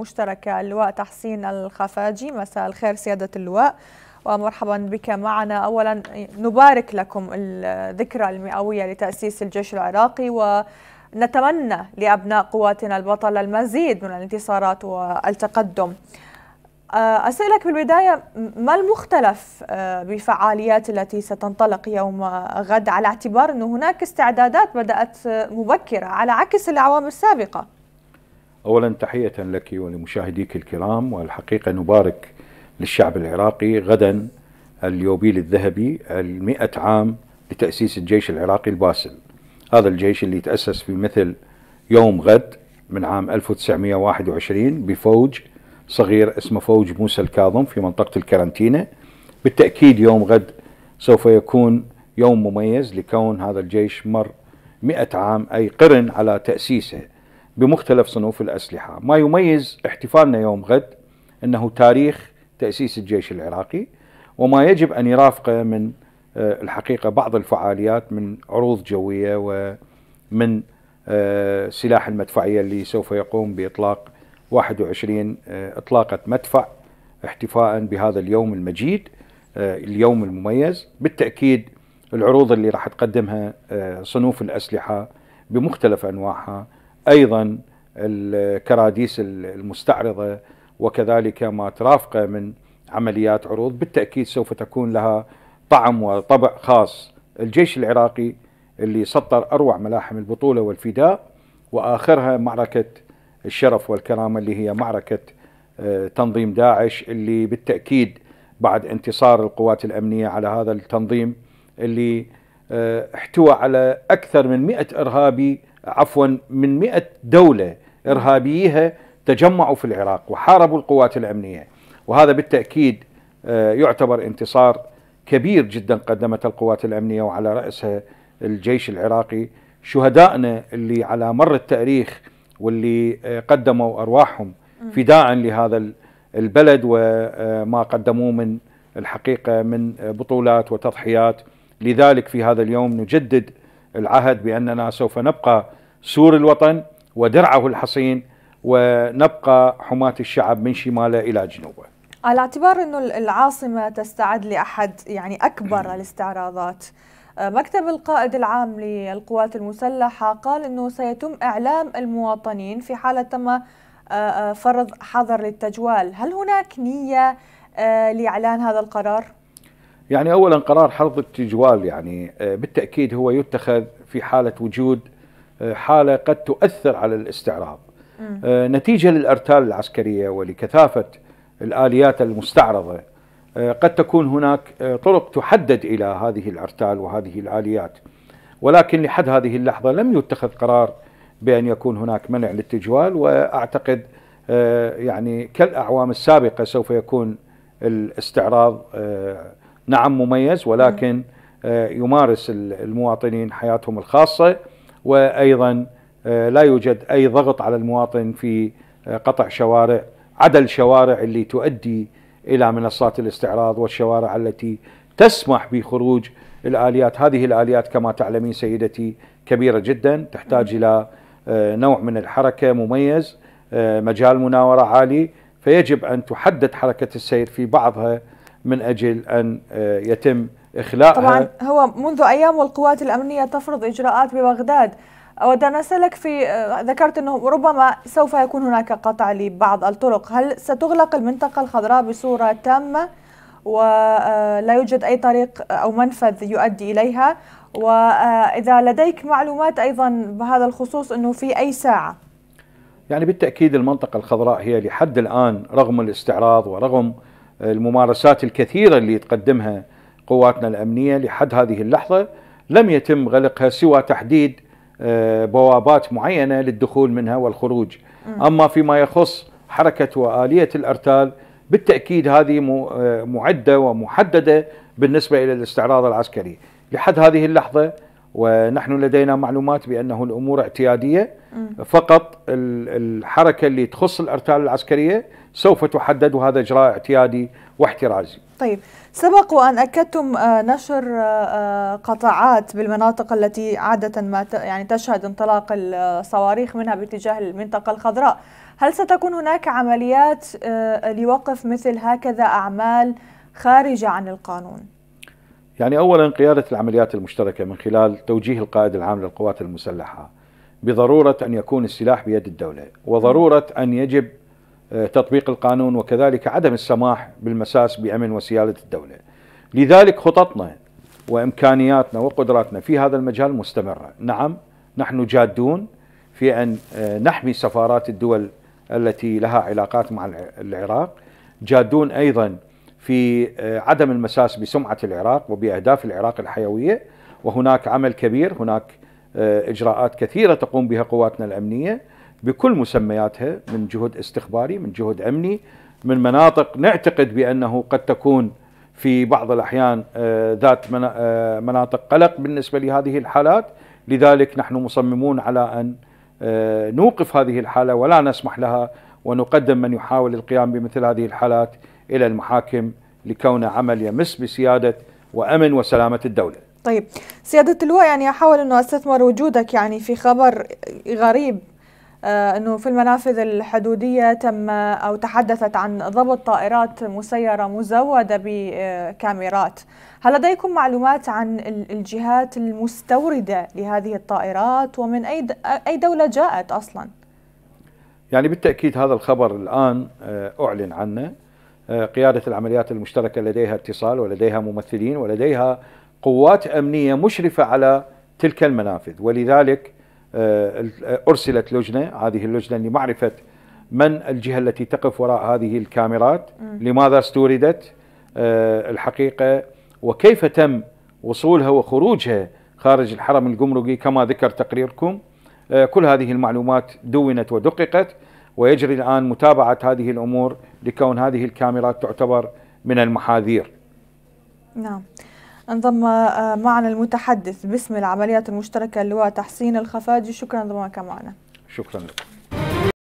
المشتركة اللواء تحسين الخفاجي مساء الخير سيادة اللواء ومرحبا بك معنا أولا نبارك لكم الذكرى المئوية لتأسيس الجيش العراقي و نتمنى لأبناء قواتنا البطلة المزيد من الانتصارات والتقدم آه، أسألك بالبداية ما المختلف آه، بالفعاليات التي ستنطلق يوم غد على اعتبار أن هناك استعدادات بدأت مبكرة على عكس الأعوام السابقة أولا تحية لك ولمشاهديك الكرام والحقيقة نبارك للشعب العراقي غدا اليوبيل الذهبي المئة عام لتأسيس الجيش العراقي الباسل هذا الجيش اللي تأسس في مثل يوم غد من عام 1921 بفوج صغير اسمه فوج موسى الكاظم في منطقة الكارنتينه. بالتأكيد يوم غد سوف يكون يوم مميز لكون هذا الجيش مر مئة عام أي قرن على تأسيسه بمختلف صنوف الأسلحة ما يميز احتفالنا يوم غد أنه تاريخ تأسيس الجيش العراقي وما يجب أن يرافقه من آه، الحقيقة بعض الفعاليات من عروض جوية ومن آه، سلاح المدفعية اللي سوف يقوم بإطلاق 21 آه، إطلاقة مدفع احتفاء بهذا اليوم المجيد اليوم المميز بالتأكيد العروض اللي راح تقدمها صنوف الأسلحة بمختلف أنواعها أيضا الكراديس المستعرضة وكذلك ما ترافقه من عمليات عروض بالتأكيد سوف تكون لها طعم وطبع خاص الجيش العراقي اللي سطر أروع ملاحم البطولة والفداء وآخرها معركة الشرف والكرامة اللي هي معركة آه، تنظيم داعش اللي بالتأكيد بعد انتصار القوات الأمنية على هذا التنظيم اللي آه، احتوى على أكثر من مئة إرهابي عفوا من 100 دولة إرهابيها تجمعوا في العراق وحاربوا القوات الأمنية وهذا بالتأكيد آه، يعتبر انتصار كبير جدا قدمته القوات الأمنية وعلى رأسها الجيش العراقي شهدائنا اللي على مر التاريخ واللي آه، قدموا أرواحهم فداء لهذا البلد وما آه، قدموه من الحقيقة من بطولات وتضحيات لذلك في هذا اليوم نجدد العهد بأننا سوف نبقى سور الوطن ودرعه الحصين ونبقى حماة الشعب من شماله إلى جنوبه على اعتبار أنه العاصمة تستعد لأحد يعني أكبر الاستعراضات آه، مكتب القائد العام للقوات المسلحة قال أنه سيتم إعلام المواطنين في حالة تم آه، آه، فرض حظر للتجوال هل هناك نية لإعلان هذا القرار؟ يعني أولا قرار حظر التجوال يعني بالتأكيد هو يتخذ في حالة وجود حالة قد تؤثر على الاستعراض آه، نتيجة للأرتال العسكرية ولكثافة الآليات المستعرضة آه، قد تكون هناك آه، طرق تحدد إلى هذه الأرتال وهذه الآليات ولكن لحد هذه اللحظة لم يتخذ قرار بأن يكون هناك منع للتجوال وأعتقد يعني كالأعوام السابقة سوف يكون الاستعراض نعم مميز ولكن يمارس المواطنين حياتهم الخاصة وايضا آه، لا يوجد اي ضغط على المواطن في آه، قطع شوارع عدا الشوارع اللي تؤدي الى منصات الاستعراض والشوارع التي تسمح بخروج الاليات، هذه الاليات كما تعلمين سيدتي كبيره جدا تحتاج الى آه، نوع من الحركه مميز مجال مناوره عالي فيجب ان تحدد حركه السير في بعضها من اجل ان يتم إخلاء طبعا هو منذ أيام والقوات الأمنية تفرض إجراءات ببغداد أود أن أسألك في آه، ذكرت أنه ربما سوف يكون هناك قطع لبعض الطرق هل ستغلق المنطقة الخضراء بصورة تامة ولا آه، يوجد أي طريق أو منفذ يؤدي إليها وإذا آه، لديك معلومات أيضا بهذا الخصوص أنه في أي ساعة يعني بالتأكيد المنطقة الخضراء هي لحد الآن رغم الاستعراض ورغم الممارسات الكثيرة اللي تقدمها قواتنا الأمنية لحد هذه اللحظة لم يتم غلقها سوى تحديد آه، بوابات معينة للدخول منها والخروج أما فيما يخص حركة وآلية الأرتال بالتأكيد هذه آه، معدة ومحددة بالنسبة إلى الاستعراض العسكري لحد هذه اللحظة ونحن لدينا معلومات بأنه الأمور اعتيادية فقط الحركة اللي تخص الأرتال العسكرية سوف تحدد وهذا إجراء اعتيادي واحترازي طيب سبق وأن أكدتم آه، نشر آه، آه، قطاعات بالمناطق التي عادة ما يعني تشهد انطلاق الصواريخ منها باتجاه المنطقة الخضراء هل ستكون هناك عمليات لوقف مثل هكذا أعمال خارجة عن القانون؟ يعني أولا قيادة العمليات المشتركة من خلال توجيه القائد العام للقوات المسلحة بضروره ان يكون السلاح بيد الدوله وضروره ان يجب آه، تطبيق القانون وكذلك عدم السماح بالمساس بامن وسيادة الدوله. لذلك خططنا وامكانياتنا وقدراتنا في هذا المجال مستمره، نعم نحن جادون في ان آه، نحمي سفارات الدول التي لها علاقات مع العراق، جادون ايضا في آه، عدم المساس بسمعه العراق وباهداف العراق الحيويه، وهناك عمل كبير، هناك آه، إجراءات كثيرة تقوم بها قواتنا الأمنية بكل مسمياتها من جهد استخباري من جهد أمني من مناطق نعتقد بأنه قد تكون في بعض الأحيان آه، ذات آه، مناطق قلق بالنسبة لهذه الحالات لذلك نحن مصممون على أن نوقف هذه الحالة ولا نسمح لها ونقدم من يحاول القيام بمثل هذه الحالات إلى المحاكم لكون عمل يمس بسيادة وأمن وسلامة الدولة طيب سيادة اللواء يعني أحاول أنه أستثمر وجودك يعني في خبر غريب آه، أنه في المنافذ الحدودية تم أو تحدثت عن ضبط طائرات مسيرة مزودة بكاميرات هل لديكم معلومات عن الجهات المستوردة لهذه الطائرات ومن أي أي دولة جاءت أصلا؟ يعني بالتأكيد هذا الخبر الآن آه، أعلن عنه آه، قيادة العمليات المشتركة لديها اتصال ولديها ممثلين ولديها قوات امنيه مشرفه على تلك المنافذ ولذلك آه، آه، ارسلت لجنه هذه اللجنه لمعرفه من الجهه التي تقف وراء هذه الكاميرات لماذا استوردت آه، الحقيقه وكيف تم وصولها وخروجها خارج الحرم الجمركي كما ذكر تقريركم كل هذه المعلومات دونت ودققت ويجري الان متابعه هذه الامور لكون هذه الكاميرات تعتبر من المحاذير نعم انضم آه، معنا المتحدث باسم العمليات المشتركة اللواء تحسين الخفاجي شكرا انضمامك معنا شكرا لكم